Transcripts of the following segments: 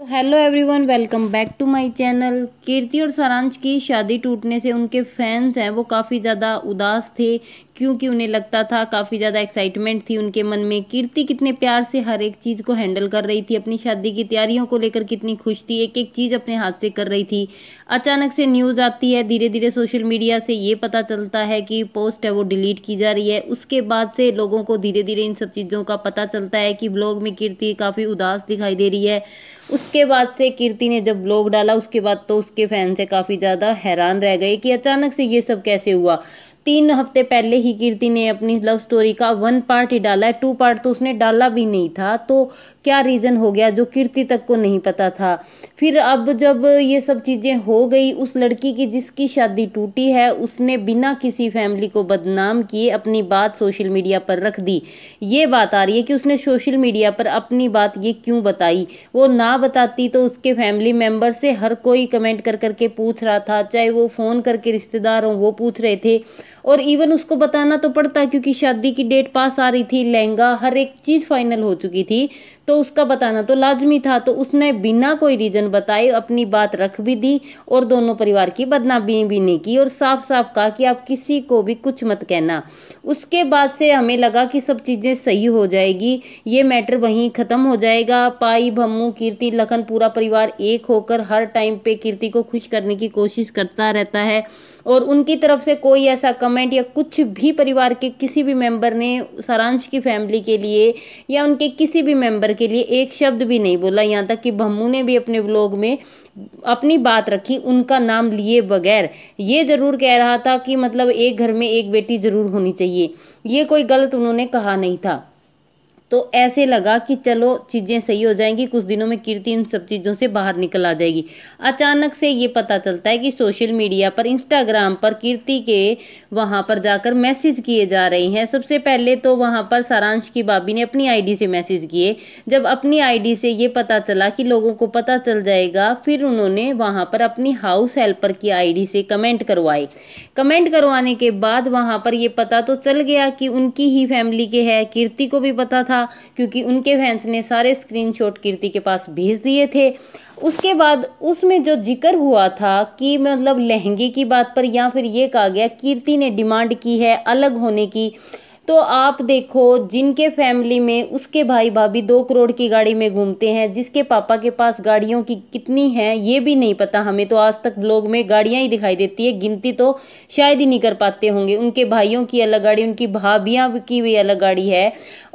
तो hello everyone welcome back to my channel Kirti और सारांश की शादी टूटने से उनके फैंस हैं वो काफ़ी ज़्यादा उदास थे क्योंकि उन्हें लगता था काफ़ी ज़्यादा एक्साइटमेंट थी उनके मन में कीर्ति कितने प्यार से हर एक चीज़ को हैंडल कर रही थी अपनी शादी की तैयारियों को लेकर कितनी खुश थी एक एक चीज़ अपने हाथ से कर रही थी अचानक से न्यूज़ आती है धीरे धीरे सोशल मीडिया से ये पता चलता है कि पोस्ट है वो डिलीट की जा रही है उसके बाद से लोगों को धीरे धीरे इन सब चीज़ों का पता चलता है कि ब्लॉग में कीर्ति काफ़ी उदास दिखाई दे रही है उस उसके बाद से कीर्ति ने जब ब्लॉग डाला उसके बाद तो उसके फैन से काफ़ी ज़्यादा हैरान रह गए कि अचानक से ये सब कैसे हुआ तीन हफ्ते पहले ही कीर्ति ने अपनी लव स्टोरी का वन पार्ट ही डाला है टू पार्ट तो उसने डाला भी नहीं था तो क्या रीज़न हो गया जो कीर्ति तक को नहीं पता था फिर अब जब ये सब चीज़ें हो गई उस लड़की की जिसकी शादी टूटी है उसने बिना किसी फैमिली को बदनाम किए अपनी बात सोशल मीडिया पर रख दी ये बात आ रही है कि उसने सोशल मीडिया पर अपनी बात ये क्यों बताई वो ना बताती तो उसके फैमिली मेम्बर से हर कोई कमेंट कर करके पूछ रहा था चाहे वो फ़ोन करके रिश्तेदार हों वो पूछ रहे थे और इवन उसको बताना तो पड़ता क्योंकि शादी की डेट पास आ रही थी लहंगा हर एक चीज़ फाइनल हो चुकी थी तो उसका बताना तो लाजमी था तो उसने बिना कोई रीज़न बताए अपनी बात रख भी दी और दोनों परिवार की बदनामी भी नहीं की और साफ साफ कहा कि आप किसी को भी कुछ मत कहना उसके बाद से हमें लगा कि सब चीज़ें सही हो जाएगी ये मैटर वहीं ख़त्म हो जाएगा पाई भम्मू कीर्ति लखन पूरा परिवार एक होकर हर टाइम पे कीर्ति को खुश करने की कोशिश करता रहता है और उनकी तरफ से कोई ऐसा कमेंट या कुछ भी परिवार के किसी भी मेंबर ने सारांश की फैमिली के लिए या उनके किसी भी मेंबर के लिए एक शब्द भी नहीं बोला यहाँ तक कि भम्मू ने भी अपने ब्लॉग में अपनी बात रखी उनका नाम लिए बगैर ये ज़रूर कह रहा था कि मतलब एक घर में एक बेटी ज़रूर होनी चाहिए ये कोई गलत उन्होंने कहा नहीं था तो ऐसे लगा कि चलो चीज़ें सही हो जाएंगी कुछ दिनों में कीर्ति इन सब चीज़ों से बाहर निकल आ जाएगी अचानक से ये पता चलता है कि सोशल मीडिया पर इंस्टाग्राम पर कीर्ति के वहाँ पर जाकर मैसेज किए जा रहे हैं सबसे पहले तो वहाँ पर सारांश की भाभी ने अपनी आईडी से मैसेज किए जब अपनी आईडी से ये पता चला कि लोगों को पता चल जाएगा फिर उन्होंने वहाँ पर अपनी हाउस हेल्पर की आई से कमेंट करवाए कमेंट करवाने के बाद वहाँ पर ये पता तो चल गया कि उनकी ही फैमिली के है कीर्ति को भी पता था था क्योंकि उनके फैंस ने सारे स्क्रीनशॉट कीर्ति के पास भेज दिए थे उसके बाद उसमें जो जिक्र हुआ था कि मतलब लहंगे की बात पर या फिर ये कहा गया कीर्ति ने डिमांड की है अलग होने की तो आप देखो जिनके फैमिली में उसके भाई भाभी दो करोड़ की गाड़ी में घूमते हैं जिसके पापा के पास गाड़ियों की कितनी है ये भी नहीं पता हमें तो आज तक ब्लॉग में गाड़ियाँ ही दिखाई देती है गिनती तो शायद ही नहीं कर पाते होंगे उनके भाइयों की अलग गाड़ी उनकी भाभियाँ की भी अलग गाड़ी है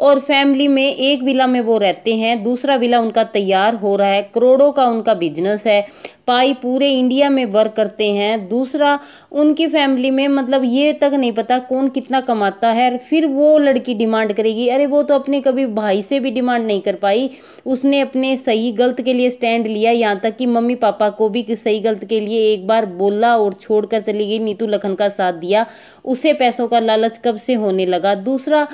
और फैमिली में एक विला में वो रहते हैं दूसरा विला उनका तैयार हो रहा है करोड़ों का उनका बिजनेस है पाई पूरे इंडिया में वर्क करते हैं दूसरा उनकी फैमिली में मतलब ये तक नहीं पता कौन कितना कमाता है फिर वो लड़की डिमांड करेगी अरे वो तो अपने कभी भाई से भी डिमांड नहीं कर पाई उसने अपने सही गलत के लिए स्टैंड लिया यहाँ तक कि मम्मी पापा को भी सही गलत के लिए एक बार बोला और छोड़कर चली गई नीतू लखन का साथ दिया उसे पैसों का लालच कब से होने लगा दूसरा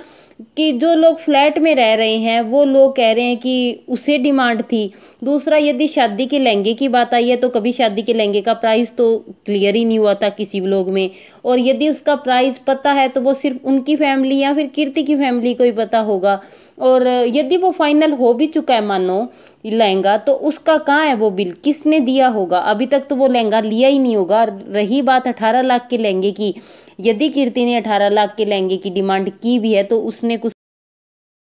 कि जो लोग फ्लैट में रह रहे हैं वो लोग कह रहे हैं कि उसे डिमांड थी दूसरा यदि शादी के लहंगे की बात आई है तो कभी शादी के लहंगे का प्राइस तो क्लियर ही नहीं हुआ था किसी लोग में और यदि उसका प्राइस पता है तो वो सिर्फ उनकी फैमिली या फिर कीर्ति की फैमिली को ही पता होगा और यदि वो फाइनल हो भी चुका है मानो लहंगा तो उसका कहाँ है वो बिल किसने दिया होगा अभी तक तो वो लहंगा लिया ही नहीं होगा रही बात अठारह लाख के लहंगे की यदि कीर्ति ने अठारह लाख के लहंगे की डिमांड की भी है तो उसने कुछ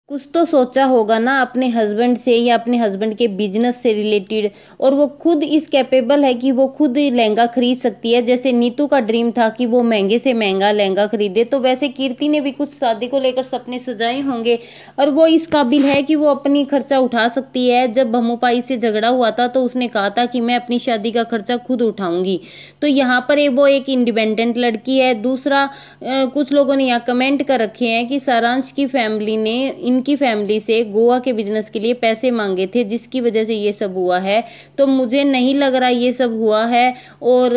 कुछ तो सोचा होगा ना अपने हस्बैंड से या अपने हस्बैंड के बिजनेस से रिलेटेड और वो खुद इस कैपेबल है कि वो खुद लहंगा खरीद सकती है जैसे नीतू का ड्रीम था कि वो महंगे से महंगा लहंगा खरीदे तो वैसे कीर्ति ने भी कुछ शादी को लेकर सपने सजाए होंगे और वो इस काबिल है कि वो अपनी खर्चा उठा सकती है जब भमोपाई से झगड़ा हुआ था तो उसने कहा था कि मैं अपनी शादी का खर्चा खुद उठाऊँगी तो यहाँ पर वो एक इंडिपेंडेंट लड़की है दूसरा कुछ लोगों ने यहाँ कमेंट कर रखे हैं कि सारांश की फैमिली ने इनकी फैमिली से गोवा के बिजनेस के लिए पैसे मांगे थे जिसकी वजह से ये सब हुआ है तो मुझे नहीं लग रहा ये सब हुआ है और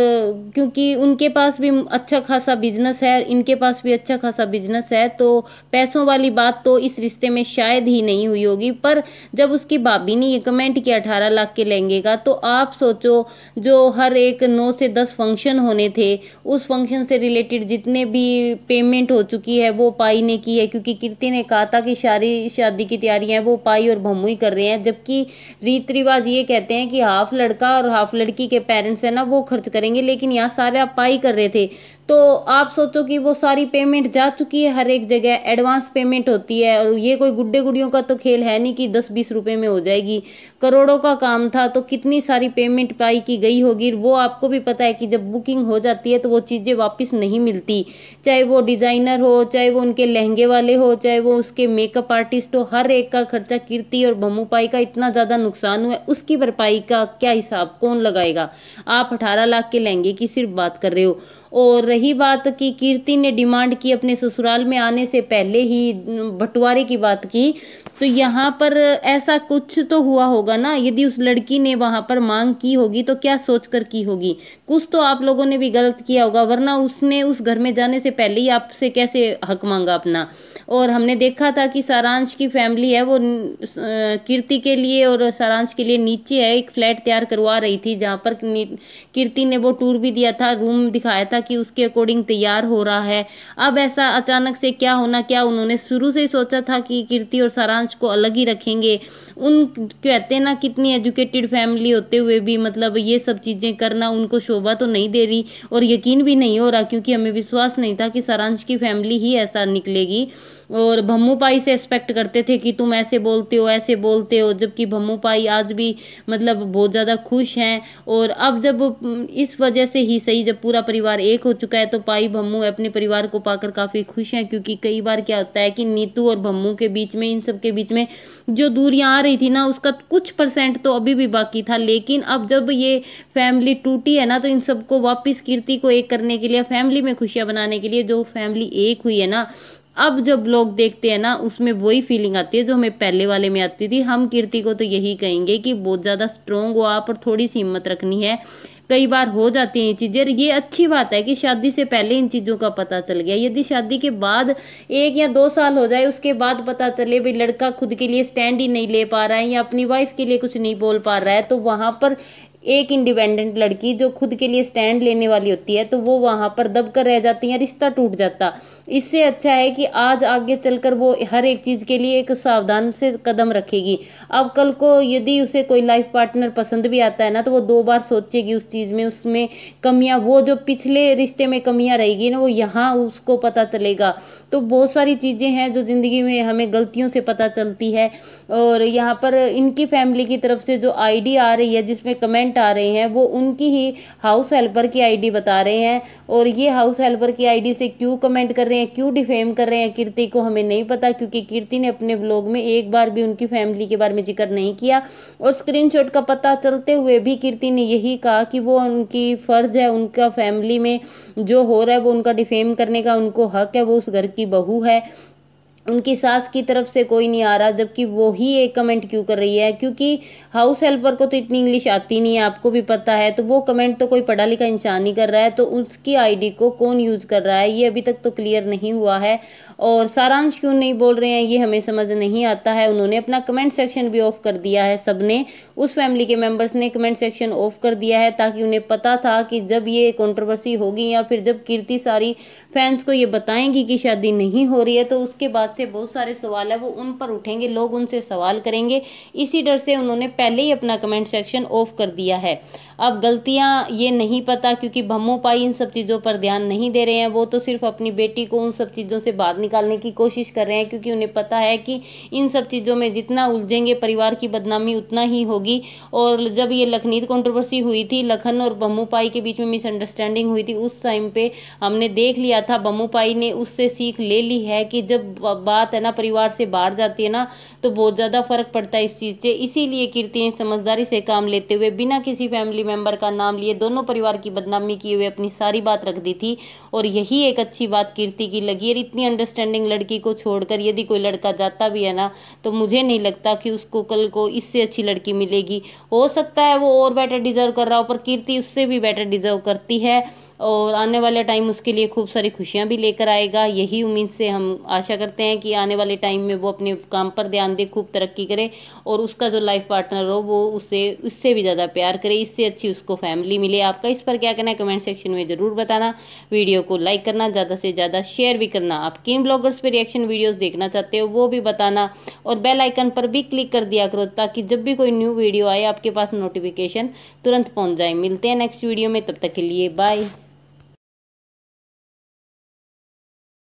क्योंकि उनके पास भी अच्छा खासा बिजनेस है इनके पास भी अच्छा खासा बिजनेस है तो पैसों वाली बात तो इस रिश्ते में शायद ही नहीं हुई होगी पर जब उसकी भाभी ने ये कमेंट किया अठारह लाख के लहंगे का तो आप सोचो जो हर एक नौ से दस फंक्शन होने थे उस फंक्शन से रिलेटेड जितने भी पेमेंट हो चुकी है वो पाई ने की है क्योंकि कीर्ति ने कहा था कि शारी सारी शादी की तैयारियां वो पाई और भमुई कर रहे हैं जबकि रीति रिवाज ये कहते हैं कि हाफ लड़का और हाफ लड़की के पेरेंट्स है ना वो खर्च करेंगे लेकिन यहाँ सारे आप पाई कर रहे थे तो आप सोचो कि वो सारी पेमेंट जा चुकी है हर एक जगह एडवांस पेमेंट होती है और ये कोई गुड्डे गुड़ियों का तो खेल है नहीं कि दस बीस रुपये में हो जाएगी करोड़ों का काम था तो कितनी सारी पेमेंट पाई की गई होगी वो आपको भी पता है कि जब बुकिंग हो जाती है तो वो चीज़ें वापस नहीं मिलती चाहे वो डिज़ाइनर हो चाहे वो उनके लहंगे वाले हो चाहे वो उसके मेकअप आर्टिस्ट हो हर एक का खर्चा कीर्ति और बमुपाई का इतना ज़्यादा नुकसान हुआ है उसकी भरपाई का क्या हिसाब कौन लगाएगा आप अठारह लाख के लहंगे की सिर्फ बात कर रहे हो और रही बात की कीर्ति ने डिमांड की अपने ससुराल में आने से पहले ही बंटवारे की बात की तो यहाँ पर ऐसा कुछ तो हुआ होगा ना यदि उस लड़की ने वहाँ पर मांग की होगी तो क्या सोच कर की होगी कुछ तो आप लोगों ने भी गलत किया होगा वरना उसने उस घर में जाने से पहले ही आपसे कैसे हक मांगा अपना और हमने देखा था कि सारांश की फैमिली है वो कीर्ति के लिए और सारांश के लिए नीचे है एक फ्लैट तैयार करवा रही थी जहाँ पर कीर्ति ने वो टूर भी दिया था रूम दिखाया था कि उसके अकॉर्डिंग तैयार हो रहा है अब ऐसा अचानक से क्या होना क्या उन्होंने शुरू से ही सोचा था कि कीर्ति और सारांश को अलग ही रखेंगे उन कहते हैं ना कितनी एजुकेटेड फैमिली होते हुए भी मतलब ये सब चीज़ें करना उनको शोभा तो नहीं दे रही और यकीन भी नहीं हो रहा क्योंकि हमें विश्वास नहीं था कि सारांश की फैमिली ही ऐसा निकलेगी और भम्मू पाई से एक्सपेक्ट करते थे कि तुम ऐसे बोलते हो ऐसे बोलते हो जबकि भम्मू पाई आज भी मतलब बहुत ज़्यादा खुश हैं और अब जब इस वजह से ही सही जब पूरा परिवार एक हो चुका है तो पाई भम्मू अपने परिवार को पाकर काफ़ी खुश हैं क्योंकि कई बार क्या होता है कि नीतू और भम्मू के बीच में इन सब के बीच में जो दूरियाँ आ रही थी ना उसका कुछ परसेंट तो अभी भी बाकी था लेकिन अब जब ये फैमिली टूटी है ना तो इन सबको वापस कीर्ति को एक करने के लिए फैमिली में खुशियाँ बनाने के लिए जो फैमिली एक हुई है ना अब जब लोग देखते हैं ना उसमें वही फीलिंग आती है जो हमें पहले वाले में आती थी हम कीर्ति को तो यही कहेंगे कि बहुत ज़्यादा स्ट्रोंग हो आप और थोड़ी सी हिम्मत रखनी है कई बार हो जाती हैं ये चीज़ें ये अच्छी बात है कि शादी से पहले इन चीज़ों का पता चल गया यदि शादी के बाद एक या दो साल हो जाए उसके बाद पता चले भाई लड़का खुद के लिए स्टैंड ही नहीं ले पा रहा है या अपनी वाइफ के लिए कुछ नहीं बोल पा रहा है तो वहाँ पर एक इंडिपेंडेंट लड़की जो खुद के लिए स्टैंड लेने वाली होती है तो वो वहाँ पर दब कर रह जाती है रिश्ता टूट जाता इससे अच्छा है कि आज आगे चलकर वो हर एक चीज़ के लिए एक सावधान से कदम रखेगी अब कल को यदि उसे कोई लाइफ पार्टनर पसंद भी आता है ना तो वो दो बार सोचेगी उस चीज़ में उसमें कमियाँ वो जो पिछले रिश्ते में कमियाँ रहेगी ना वो यहाँ उसको पता चलेगा तो बहुत सारी चीज़ें हैं जो ज़िंदगी में हमें गलतियों से पता चलती है और यहाँ पर इनकी फैमिली की तरफ से जो आईडी आ रही है जिसमें कमेंट पेमेंट आ रही हैं वो उनकी ही हाउस हेल्पर की आईडी बता रहे हैं और ये हाउस हेल्पर की आईडी से क्यों कमेंट कर रहे हैं क्यों डिफेम कर रहे हैं कीर्ति को हमें नहीं पता क्योंकि कीर्ति ने अपने ब्लॉग में एक बार भी उनकी फैमिली के बारे में जिक्र नहीं किया और स्क्रीन का पता चलते हुए भी कीर्ति ने यही कहा कि वो उनकी फ़र्ज़ है उनका फैमिली में जो हो रहा है वो उनका डिफेम करने का उनको हक है वो उस घर की बहू है उनकी सास की तरफ से कोई नहीं आ रहा जबकि वो ही एक कमेंट क्यों कर रही है क्योंकि हाउस हेल्पर को तो इतनी इंग्लिश आती नहीं है आपको भी पता है तो वो कमेंट तो कोई पढ़ा लिखा इंसान ही कर रहा है तो उसकी आईडी को कौन यूज़ कर रहा है ये अभी तक तो क्लियर नहीं हुआ है और सारांश क्यों नहीं बोल रहे हैं ये हमें समझ नहीं आता है उन्होंने अपना कमेंट सेक्शन भी ऑफ कर दिया है सब ने उस फैमिली के मेम्बर्स ने कमेंट सेक्शन ऑफ कर दिया है ताकि उन्हें पता था कि जब ये कॉन्ट्रोवर्सी होगी या फिर जब कीर्ति सारी फैंस को ये बताएंगी कि शादी नहीं हो रही है तो उसके बाद आपसे बहुत सारे सवाल है वो उन पर उठेंगे लोग उनसे सवाल करेंगे इसी डर से उन्होंने पहले ही अपना कमेंट सेक्शन ऑफ कर दिया है अब गलतियाँ ये नहीं पता क्योंकि पाई इन सब चीज़ों पर ध्यान नहीं दे रहे हैं वो तो सिर्फ अपनी बेटी को उन सब चीज़ों से बाहर निकालने की कोशिश कर रहे हैं क्योंकि उन्हें पता है कि इन सब चीज़ों में जितना उलझेंगे परिवार की बदनामी उतना ही होगी और जब ये लखनीत कॉन्ट्रोवर्सी हुई थी लखन और पाई के बीच में मिसअंडरस्टैंडिंग हुई थी उस टाइम पर हमने देख लिया था बम्मूपाई ने उससे सीख ले ली है कि जब बात है ना परिवार से बाहर जाती है ना तो बहुत ज़्यादा फ़र्क पड़ता है इस चीज़ से इसीलिए कीर्ति समझदारी से काम लेते हुए बिना किसी फैमिली मेम्बर का नाम लिए दोनों परिवार की बदनामी किए हुए अपनी सारी बात रख दी थी और यही एक अच्छी बात कीर्ति की लगी और इतनी अंडरस्टैंडिंग लड़की को छोड़कर यदि कोई लड़का जाता भी है ना तो मुझे नहीं लगता कि उसको कल को इससे अच्छी लड़की मिलेगी हो सकता है वो और बेटर डिजर्व कर रहा हो पर कीर्ति उससे भी बेटर डिजर्व करती है और आने वाला टाइम उसके लिए खूब सारी खुशियाँ भी लेकर आएगा यही उम्मीद से हम आशा करते हैं कि आने वाले टाइम में वो अपने काम पर ध्यान दे खूब तरक्की करे और उसका जो लाइफ पार्टनर हो वो उससे उससे भी ज़्यादा प्यार करे इससे अच्छी उसको फैमिली मिले आपका इस पर क्या कहना है कमेंट सेक्शन में ज़रूर बताना वीडियो को लाइक करना ज़्यादा से ज़्यादा शेयर भी करना आप किन ब्लॉगर्स पर रिएक्शन वीडियोज़ देखना चाहते हो वो भी बताना और बेल आइकन पर भी क्लिक कर दिया करो ताकि जब भी कोई न्यू वीडियो आए आपके पास नोटिफिकेशन तुरंत पहुँच जाए मिलते हैं नेक्स्ट वीडियो में तब तक के लिए बाय